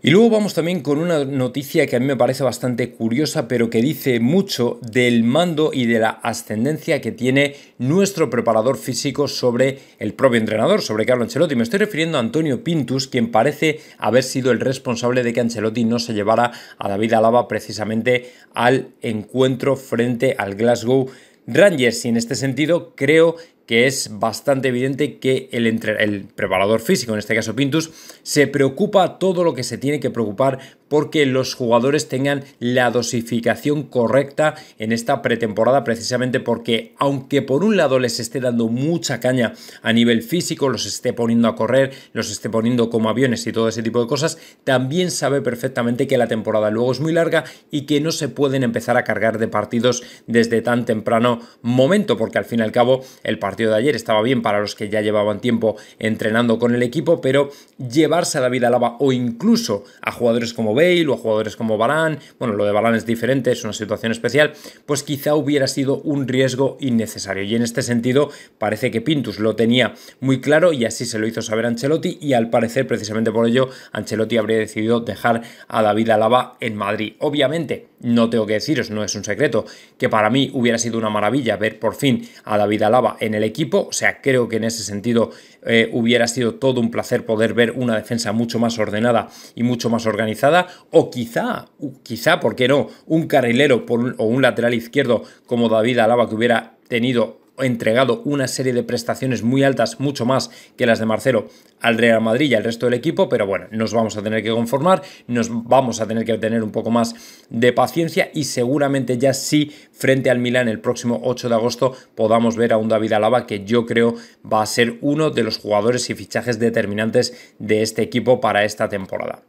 Y luego vamos también con una noticia que a mí me parece bastante curiosa, pero que dice mucho del mando y de la ascendencia que tiene nuestro preparador físico sobre el propio entrenador, sobre Carlo Ancelotti. Me estoy refiriendo a Antonio Pintus, quien parece haber sido el responsable de que Ancelotti no se llevara a David Alaba precisamente al encuentro frente al Glasgow Rangers y en este sentido creo que es bastante evidente que el, el preparador físico, en este caso Pintus, se preocupa todo lo que se tiene que preocupar porque los jugadores tengan la dosificación correcta en esta pretemporada, precisamente porque aunque por un lado les esté dando mucha caña a nivel físico, los esté poniendo a correr, los esté poniendo como aviones y todo ese tipo de cosas, también sabe perfectamente que la temporada luego es muy larga y que no se pueden empezar a cargar de partidos desde tan temprano momento, porque al fin y al cabo el partido de ayer estaba bien para los que ya llevaban tiempo entrenando con el equipo, pero llevarse a David Alaba o incluso a jugadores como Bale o a jugadores como Balán bueno, lo de Balán es diferente, es una situación especial, pues quizá hubiera sido un riesgo innecesario. Y en este sentido parece que Pintus lo tenía muy claro y así se lo hizo saber Ancelotti y al parecer precisamente por ello Ancelotti habría decidido dejar a David Alaba en Madrid. Obviamente, no tengo que deciros, no es un secreto, que para mí hubiera sido una maravilla ver por fin a David Alaba en el equipo. O sea, creo que en ese sentido eh, hubiera sido todo un placer poder ver una defensa mucho más ordenada y mucho más organizada. O quizá, quizá, ¿por qué no? Un carrilero o un lateral izquierdo como David Alaba que hubiera tenido entregado una serie de prestaciones muy altas, mucho más que las de Marcelo al Real Madrid y al resto del equipo, pero bueno, nos vamos a tener que conformar, nos vamos a tener que tener un poco más de paciencia y seguramente ya sí frente al Milán el próximo 8 de agosto podamos ver a un David Alaba que yo creo va a ser uno de los jugadores y fichajes determinantes de este equipo para esta temporada.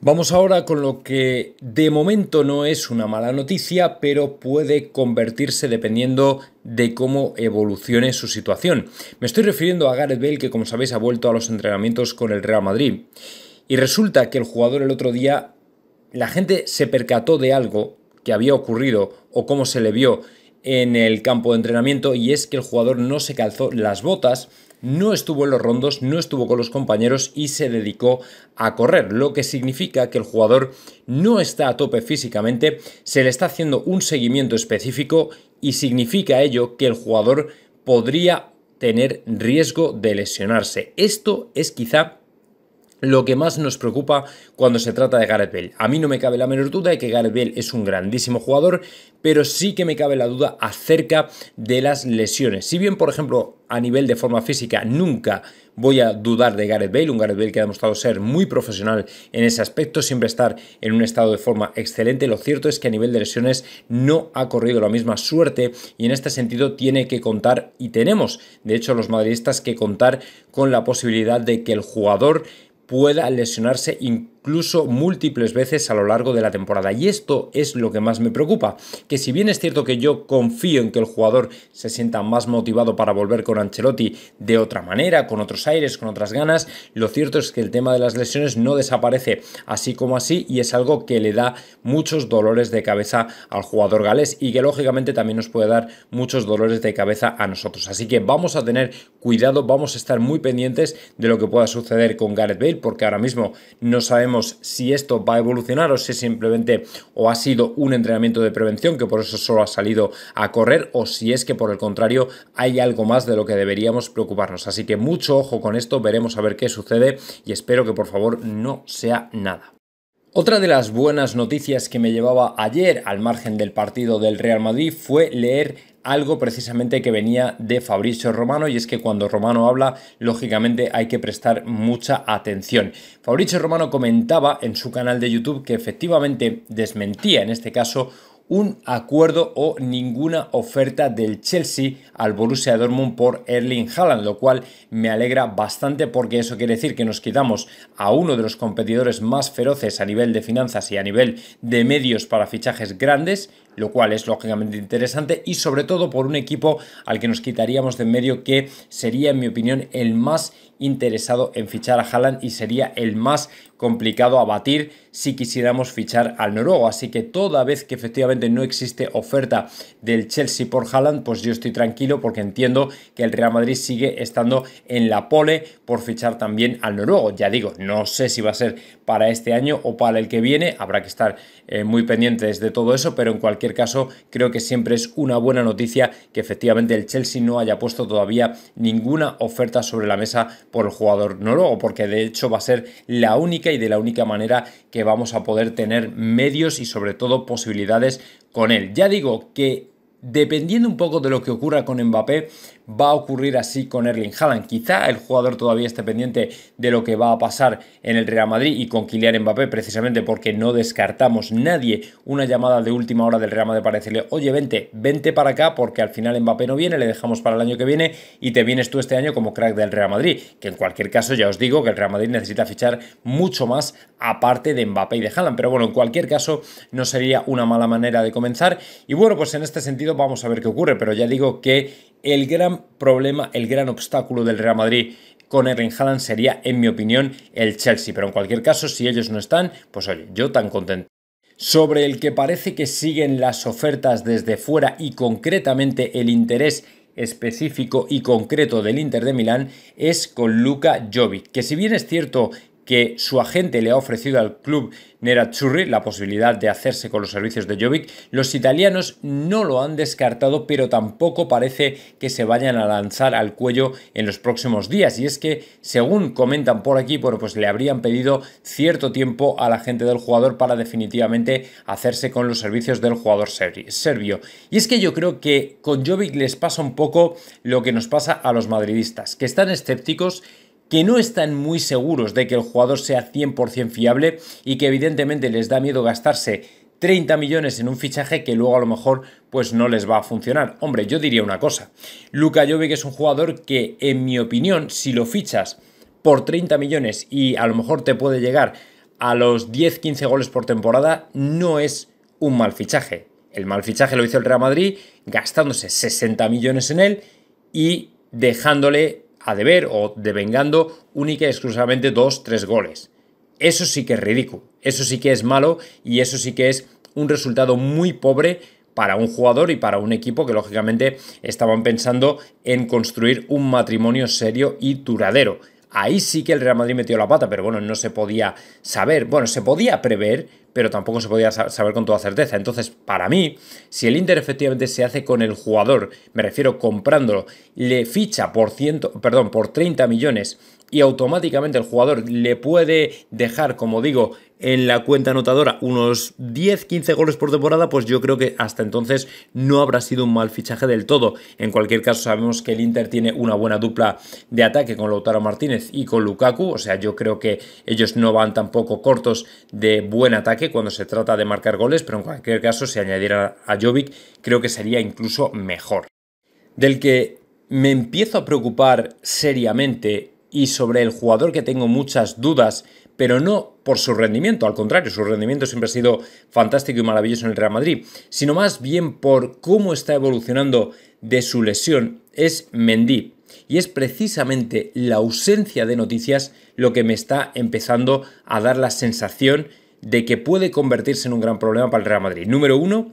Vamos ahora con lo que de momento no es una mala noticia, pero puede convertirse dependiendo de cómo evolucione su situación. Me estoy refiriendo a Gareth Bale, que como sabéis ha vuelto a los entrenamientos con el Real Madrid. Y resulta que el jugador el otro día, la gente se percató de algo que había ocurrido o cómo se le vio en el campo de entrenamiento, y es que el jugador no se calzó las botas no estuvo en los rondos, no estuvo con los compañeros y se dedicó a correr, lo que significa que el jugador no está a tope físicamente, se le está haciendo un seguimiento específico y significa ello que el jugador podría tener riesgo de lesionarse. Esto es quizá lo que más nos preocupa cuando se trata de Gareth Bale. A mí no me cabe la menor duda de que Gareth Bale es un grandísimo jugador, pero sí que me cabe la duda acerca de las lesiones. Si bien, por ejemplo, a nivel de forma física nunca voy a dudar de Gareth Bale, un Gareth Bale que ha demostrado ser muy profesional en ese aspecto, siempre estar en un estado de forma excelente. Lo cierto es que a nivel de lesiones no ha corrido la misma suerte y en este sentido tiene que contar y tenemos, de hecho, los madridistas que contar con la posibilidad de que el jugador pueda lesionarse incluso múltiples veces a lo largo de la temporada. Y esto es lo que más me preocupa, que si bien es cierto que yo confío en que el jugador se sienta más motivado para volver con Ancelotti de otra manera, con otros aires, con otras ganas, lo cierto es que el tema de las lesiones no desaparece así como así y es algo que le da muchos dolores de cabeza al jugador galés y que lógicamente también nos puede dar muchos dolores de cabeza a nosotros. Así que vamos a tener cuidado, vamos a estar muy pendientes de lo que pueda suceder con Gareth Bale porque ahora mismo no sabemos si esto va a evolucionar o si simplemente o ha sido un entrenamiento de prevención que por eso solo ha salido a correr o si es que por el contrario hay algo más de lo que deberíamos preocuparnos. Así que mucho ojo con esto, veremos a ver qué sucede y espero que por favor no sea nada. Otra de las buenas noticias que me llevaba ayer al margen del partido del Real Madrid fue leer algo precisamente que venía de Fabricio Romano y es que cuando Romano habla, lógicamente hay que prestar mucha atención. Fabricio Romano comentaba en su canal de YouTube que efectivamente desmentía en este caso un acuerdo o ninguna oferta del Chelsea al Borussia Dortmund por Erling Haaland, lo cual me alegra bastante porque eso quiere decir que nos quitamos a uno de los competidores más feroces a nivel de finanzas y a nivel de medios para fichajes grandes, lo cual es lógicamente interesante y sobre todo por un equipo al que nos quitaríamos de medio que sería en mi opinión el más interesado en fichar a Haaland y sería el más complicado a batir si quisiéramos fichar al noruego. Así que toda vez que efectivamente no existe oferta del Chelsea por Haaland, pues yo estoy tranquilo porque entiendo que el Real Madrid sigue estando en la pole por fichar también al noruego. Ya digo, no sé si va a ser para este año o para el que viene, habrá que estar eh, muy pendientes de todo eso, pero en cualquier caso creo que siempre es una buena noticia que efectivamente el Chelsea no haya puesto todavía ninguna oferta sobre la mesa por el jugador noruego, porque de hecho va a ser la única y de la única manera que vamos a poder tener medios y sobre todo posibilidades con él. Ya digo que dependiendo un poco de lo que ocurra con Mbappé, va a ocurrir así con Erling Haaland. Quizá el jugador todavía esté pendiente de lo que va a pasar en el Real Madrid y con Kylian Mbappé, precisamente porque no descartamos nadie una llamada de última hora del Real Madrid para decirle, oye, vente, vente para acá, porque al final Mbappé no viene, le dejamos para el año que viene y te vienes tú este año como crack del Real Madrid. Que en cualquier caso, ya os digo que el Real Madrid necesita fichar mucho más aparte de Mbappé y de Haaland. Pero bueno, en cualquier caso, no sería una mala manera de comenzar. Y bueno, pues en este sentido, vamos a ver qué ocurre, pero ya digo que el gran problema, el gran obstáculo del Real Madrid con Erling Haaland sería, en mi opinión, el Chelsea. Pero en cualquier caso, si ellos no están, pues oye, yo tan contento sobre el que parece que siguen las ofertas desde fuera y concretamente el interés específico y concreto del Inter de Milán es con Luca Jovic, que si bien es cierto que su agente le ha ofrecido al club Nerazzurri la posibilidad de hacerse con los servicios de Jovic, los italianos no lo han descartado, pero tampoco parece que se vayan a lanzar al cuello en los próximos días. Y es que, según comentan por aquí, bueno, pues le habrían pedido cierto tiempo a la gente del jugador para definitivamente hacerse con los servicios del jugador serbio. Y es que yo creo que con Jovic les pasa un poco lo que nos pasa a los madridistas, que están escépticos que no están muy seguros de que el jugador sea 100% fiable y que evidentemente les da miedo gastarse 30 millones en un fichaje que luego a lo mejor pues no les va a funcionar. Hombre, yo diría una cosa. Luka Jovic es un jugador que en mi opinión si lo fichas por 30 millones y a lo mejor te puede llegar a los 10-15 goles por temporada no es un mal fichaje. El mal fichaje lo hizo el Real Madrid gastándose 60 millones en él y dejándole a deber o devengando única y exclusivamente dos, tres goles. Eso sí que es ridículo, eso sí que es malo y eso sí que es un resultado muy pobre para un jugador y para un equipo que lógicamente estaban pensando en construir un matrimonio serio y duradero. Ahí sí que el Real Madrid metió la pata, pero bueno, no se podía saber. Bueno, se podía prever, pero tampoco se podía saber con toda certeza. Entonces, para mí, si el Inter efectivamente se hace con el jugador, me refiero comprándolo, le ficha por, ciento, perdón, por 30 millones y automáticamente el jugador le puede dejar, como digo, en la cuenta anotadora unos 10-15 goles por temporada, pues yo creo que hasta entonces no habrá sido un mal fichaje del todo. En cualquier caso, sabemos que el Inter tiene una buena dupla de ataque con Lautaro Martínez y con Lukaku, o sea, yo creo que ellos no van tampoco cortos de buen ataque cuando se trata de marcar goles, pero en cualquier caso, si añadiera a Jovic, creo que sería incluso mejor. Del que me empiezo a preocupar seriamente y sobre el jugador que tengo muchas dudas, pero no por su rendimiento, al contrario, su rendimiento siempre ha sido fantástico y maravilloso en el Real Madrid, sino más bien por cómo está evolucionando de su lesión, es Mendy. Y es precisamente la ausencia de noticias lo que me está empezando a dar la sensación de que puede convertirse en un gran problema para el Real Madrid. Número uno,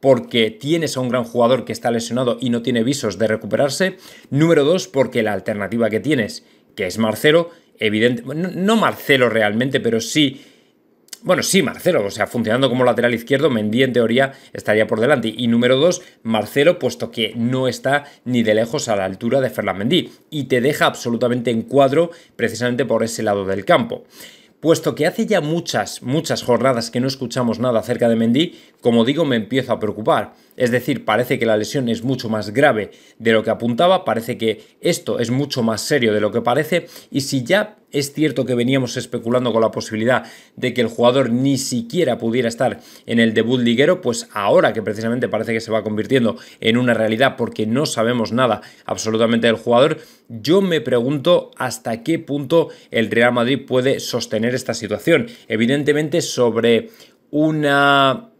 porque tienes a un gran jugador que está lesionado y no tiene visos de recuperarse. Número dos, porque la alternativa que tienes que es Marcelo, evidente, no, Marcelo realmente, pero sí bueno, sí, Marcelo, o sea, funcionando como lateral izquierdo, Mendy en teoría estaría por delante. Y número dos, Marcelo, puesto que no está ni de lejos a la altura de Ferland Mendy y te deja absolutamente en cuadro precisamente por ese lado del campo. Puesto que hace ya muchas, muchas jornadas que no escuchamos nada acerca de Mendy, como digo, me empiezo a preocupar. Es decir, parece que la lesión es mucho más grave de lo que apuntaba, parece que esto es mucho más serio de lo que parece y si ya es cierto que veníamos especulando con la posibilidad de que el jugador ni siquiera pudiera estar en el debut liguero, pues ahora que precisamente parece que se va convirtiendo en una realidad porque no sabemos nada absolutamente del jugador, yo me pregunto hasta qué punto el Real Madrid puede sostener esta situación. Evidentemente sobre una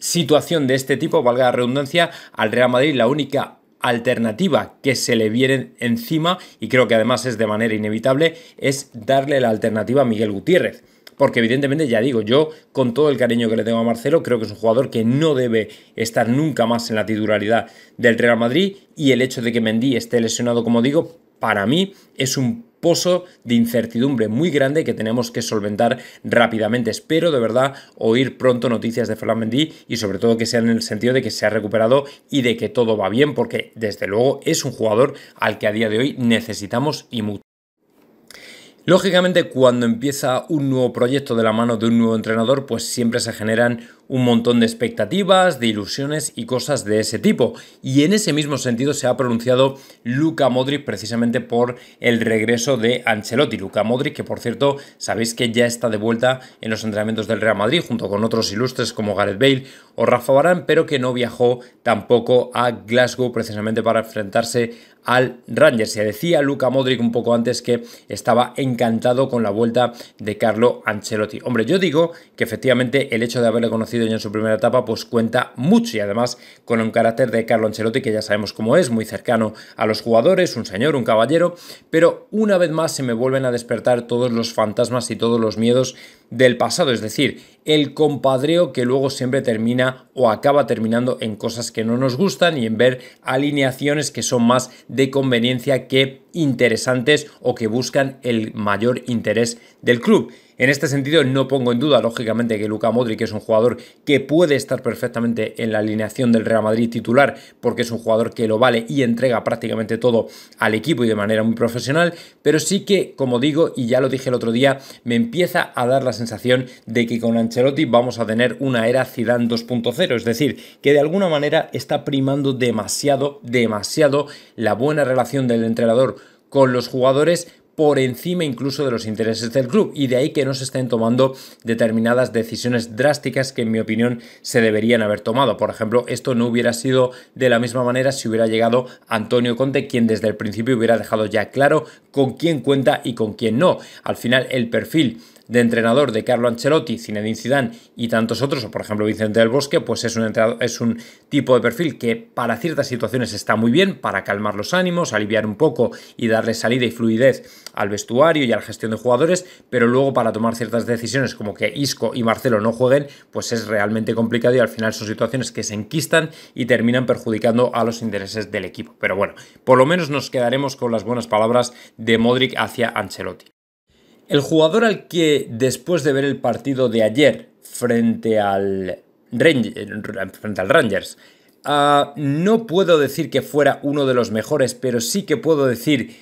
situación de este tipo, valga la redundancia, al Real Madrid la única alternativa que se le viene encima, y creo que además es de manera inevitable, es darle la alternativa a Miguel Gutiérrez. Porque evidentemente, ya digo, yo con todo el cariño que le tengo a Marcelo, creo que es un jugador que no debe estar nunca más en la titularidad del Real Madrid y el hecho de que Mendy esté lesionado, como digo, para mí es un pozo de incertidumbre muy grande que tenemos que solventar rápidamente. Espero de verdad oír pronto noticias de Flamendi y sobre todo que sean en el sentido de que se ha recuperado y de que todo va bien, porque desde luego es un jugador al que a día de hoy necesitamos y mucho. Lógicamente, cuando empieza un nuevo proyecto de la mano de un nuevo entrenador, pues siempre se generan un montón de expectativas, de ilusiones y cosas de ese tipo. Y en ese mismo sentido se ha pronunciado Luca Modric precisamente por el regreso de Ancelotti. Luca Modric, que por cierto sabéis que ya está de vuelta en los entrenamientos del Real Madrid junto con otros ilustres como Gareth Bale o Rafa Barán, pero que no viajó tampoco a Glasgow precisamente para enfrentarse al Rangers. Se decía Luca Modric un poco antes que estaba encantado con la vuelta de Carlo Ancelotti. Hombre, yo digo que efectivamente el hecho de haberle conocido en su primera etapa, pues cuenta mucho y además con un carácter de Carlo Ancelotti que ya sabemos cómo es, muy cercano a los jugadores, un señor, un caballero, pero una vez más se me vuelven a despertar todos los fantasmas y todos los miedos del pasado, es decir, el compadreo que luego siempre termina o acaba terminando en cosas que no nos gustan y en ver alineaciones que son más de conveniencia que interesantes o que buscan el mayor interés del club. En este sentido, no pongo en duda, lógicamente, que Luca Modric es un jugador que puede estar perfectamente en la alineación del Real Madrid titular, porque es un jugador que lo vale y entrega prácticamente todo al equipo y de manera muy profesional, pero sí que, como digo, y ya lo dije el otro día, me empieza a dar la sensación de que con Ancelotti vamos a tener una era Zidane 2.0, es decir, que de alguna manera está primando demasiado, demasiado la buena relación del entrenador con los jugadores por encima incluso de los intereses del club y de ahí que no se estén tomando determinadas decisiones drásticas que en mi opinión se deberían haber tomado. Por ejemplo, esto no hubiera sido de la misma manera si hubiera llegado Antonio Conte, quien desde el principio hubiera dejado ya claro con quién cuenta y con quién no. Al final el perfil de entrenador de Carlo Ancelotti, Zinedine Zidane y tantos otros, o por ejemplo Vicente del Bosque, pues es un, es un tipo de perfil que para ciertas situaciones está muy bien, para calmar los ánimos, aliviar un poco y darle salida y fluidez al vestuario y a la gestión de jugadores, pero luego para tomar ciertas decisiones como que Isco y Marcelo no jueguen, pues es realmente complicado y al final son situaciones que se enquistan y terminan perjudicando a los intereses del equipo. Pero bueno, por lo menos nos quedaremos con las buenas palabras de Modric hacia Ancelotti. El jugador al que después de ver el partido de ayer frente al, eh, frente al Rangers, ah, no puedo decir que fuera uno de los mejores, pero sí que puedo decir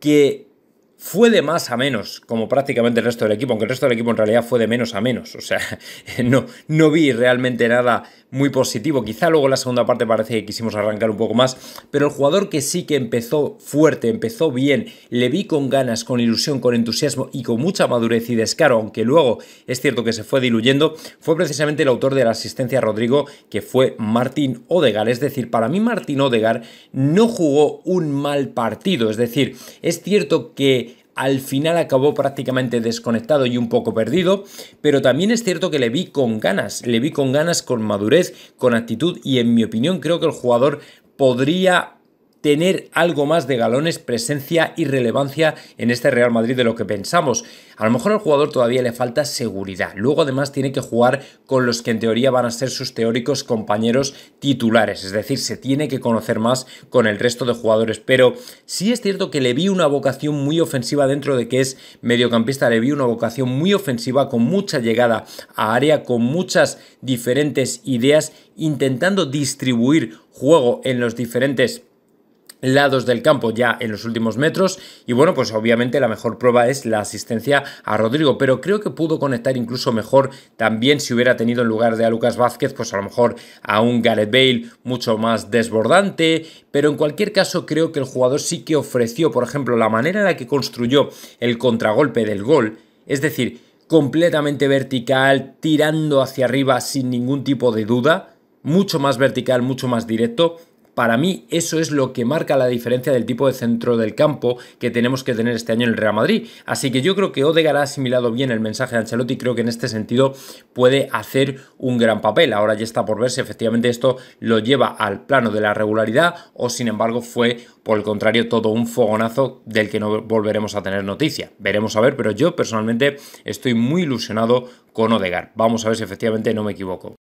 que fue de más a menos, como prácticamente el resto del equipo, aunque el resto del equipo en realidad fue de menos a menos. O sea, no, no vi realmente nada muy positivo. Quizá luego en la segunda parte parece que quisimos arrancar un poco más, pero el jugador que sí que empezó fuerte, empezó bien, le vi con ganas, con ilusión, con entusiasmo y con mucha madurez y descaro, aunque luego es cierto que se fue diluyendo, fue precisamente el autor de la asistencia a Rodrigo, que fue Martín Odegar. Es decir, para mí Martín Odegar no jugó un mal partido. Es decir, es cierto que al final acabó prácticamente desconectado y un poco perdido, pero también es cierto que le vi con ganas, le vi con ganas, con madurez, con actitud y en mi opinión creo que el jugador podría tener algo más de galones, presencia y relevancia en este Real Madrid de lo que pensamos. A lo mejor al jugador todavía le falta seguridad. Luego además tiene que jugar con los que en teoría van a ser sus teóricos compañeros titulares. Es decir, se tiene que conocer más con el resto de jugadores. Pero sí es cierto que le vi una vocación muy ofensiva dentro de que es mediocampista. Le vi una vocación muy ofensiva con mucha llegada a área, con muchas diferentes ideas, intentando distribuir juego en los diferentes lados del campo ya en los últimos metros y bueno pues obviamente la mejor prueba es la asistencia a Rodrigo pero creo que pudo conectar incluso mejor también si hubiera tenido en lugar de a Lucas Vázquez pues a lo mejor a un Gareth Bale mucho más desbordante pero en cualquier caso creo que el jugador sí que ofreció por ejemplo la manera en la que construyó el contragolpe del gol es decir completamente vertical tirando hacia arriba sin ningún tipo de duda mucho más vertical mucho más directo para mí eso es lo que marca la diferencia del tipo de centro del campo que tenemos que tener este año en el Real Madrid. Así que yo creo que Odegar ha asimilado bien el mensaje de Ancelotti y creo que en este sentido puede hacer un gran papel. Ahora ya está por ver si efectivamente esto lo lleva al plano de la regularidad o sin embargo fue por el contrario todo un fogonazo del que no volveremos a tener noticia. Veremos a ver, pero yo personalmente estoy muy ilusionado con Odegar. Vamos a ver si efectivamente no me equivoco.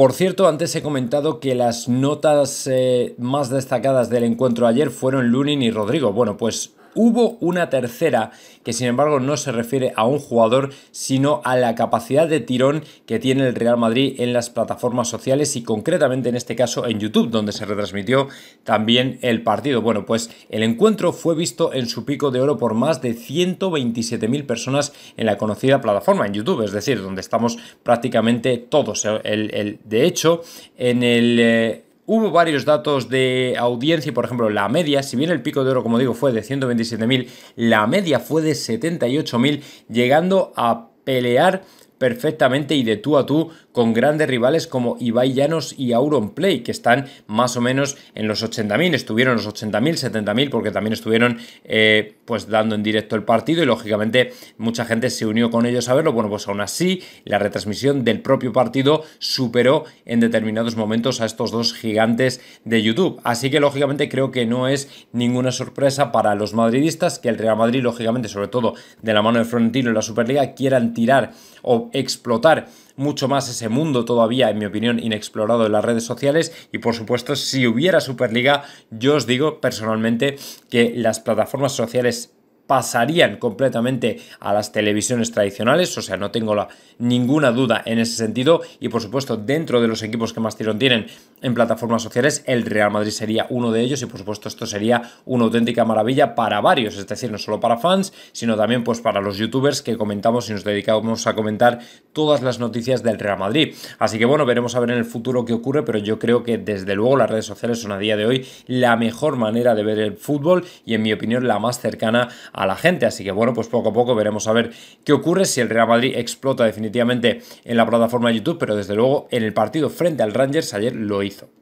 Por cierto, antes he comentado que las notas eh, más destacadas del encuentro ayer fueron Lunin y Rodrigo. Bueno, pues Hubo una tercera que sin embargo no se refiere a un jugador, sino a la capacidad de tirón que tiene el Real Madrid en las plataformas sociales y concretamente en este caso en YouTube, donde se retransmitió también el partido. Bueno, pues el encuentro fue visto en su pico de oro por más de 127.000 personas en la conocida plataforma en YouTube, es decir, donde estamos prácticamente todos. El, de hecho, en el... Eh, Hubo varios datos de audiencia, y, por ejemplo, la media, si bien el pico de oro, como digo, fue de 127.000, la media fue de 78.000, llegando a pelear perfectamente y de tú a tú con grandes rivales como Ibai Llanos y Auron Play, que están más o menos en los 80.000, estuvieron los 80.000, 70.000, porque también estuvieron eh, pues dando en directo el partido y lógicamente mucha gente se unió con ellos a verlo. Bueno, pues aún así, la retransmisión del propio partido superó en determinados momentos a estos dos gigantes de YouTube. Así que lógicamente creo que no es ninguna sorpresa para los madridistas que el Real Madrid, lógicamente, sobre todo de la mano de Frontino en la Superliga, quieran tirar o explotar mucho más ese mundo todavía, en mi opinión, inexplorado en las redes sociales. Y por supuesto, si hubiera Superliga, yo os digo personalmente que las plataformas sociales pasarían completamente a las televisiones tradicionales, o sea, no tengo ninguna duda en ese sentido y por supuesto dentro de los equipos que más tirón tienen en plataformas sociales, el Real Madrid sería uno de ellos y por supuesto esto sería una auténtica maravilla para varios, es decir, no solo para fans, sino también pues para los youtubers que comentamos y nos dedicamos a comentar todas las noticias del Real Madrid. Así que bueno, veremos a ver en el futuro qué ocurre, pero yo creo que desde luego las redes sociales son a día de hoy la mejor manera de ver el fútbol y en mi opinión la más cercana a a la gente. Así que bueno, pues poco a poco veremos a ver qué ocurre si el Real Madrid explota definitivamente en la plataforma de YouTube, pero desde luego en el partido frente al Rangers ayer lo hizo.